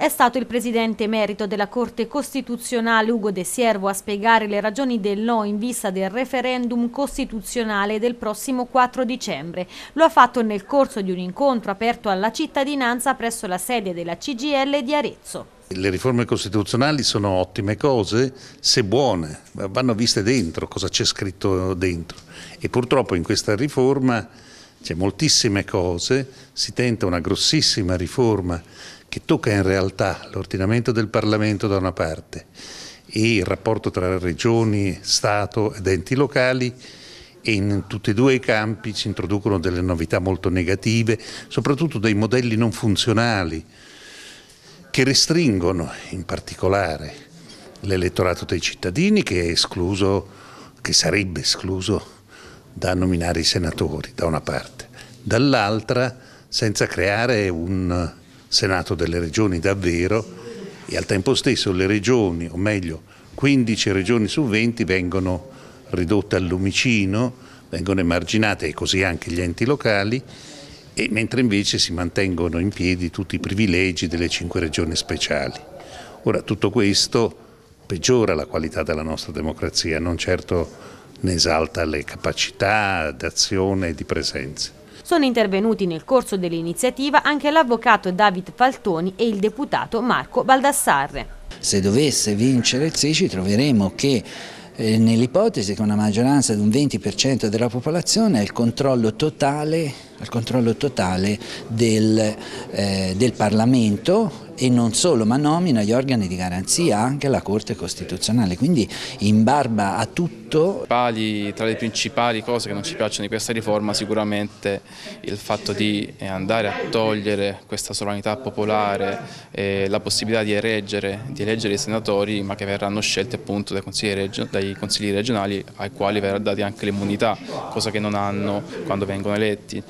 È stato il presidente emerito della Corte Costituzionale Ugo De Siervo a spiegare le ragioni del no in vista del referendum costituzionale del prossimo 4 dicembre. Lo ha fatto nel corso di un incontro aperto alla cittadinanza presso la sede della CGL di Arezzo. Le riforme costituzionali sono ottime cose, se buone, vanno viste dentro, cosa c'è scritto dentro. E purtroppo in questa riforma c'è moltissime cose, si tenta una grossissima riforma che tocca in realtà l'ordinamento del Parlamento da una parte e il rapporto tra regioni, Stato ed enti locali e in tutti e due i campi si introducono delle novità molto negative, soprattutto dei modelli non funzionali che restringono in particolare l'elettorato dei cittadini che, escluso, che sarebbe escluso da nominare i senatori da una parte, dall'altra senza creare un Senato delle Regioni davvero e al tempo stesso le Regioni, o meglio 15 Regioni su 20 vengono ridotte al lumicino, vengono emarginate e così anche gli enti locali e mentre invece si mantengono in piedi tutti i privilegi delle cinque regioni speciali. Ora tutto questo peggiora la qualità della nostra democrazia, non certo ne esalta le capacità d'azione e di presenza sono intervenuti nel corso dell'iniziativa anche l'avvocato David Faltoni e il deputato Marco Baldassarre. Se dovesse vincere il sì ci troveremo che eh, nell'ipotesi che una maggioranza di un 20% della popolazione ha il controllo totale, il controllo totale del, eh, del Parlamento e non solo, ma nomina gli organi di garanzia anche la Corte Costituzionale, quindi in barba a tutto. Tra le principali cose che non ci piacciono di questa riforma sicuramente il fatto di eh, andare a togliere questa sovranità popolare, eh, la possibilità di, ereggere, di eleggere i senatori ma che verranno scelti appunto dai consigli, dai consigli regionali ai quali verrà data anche l'immunità, cosa che non hanno quando vengono eletti.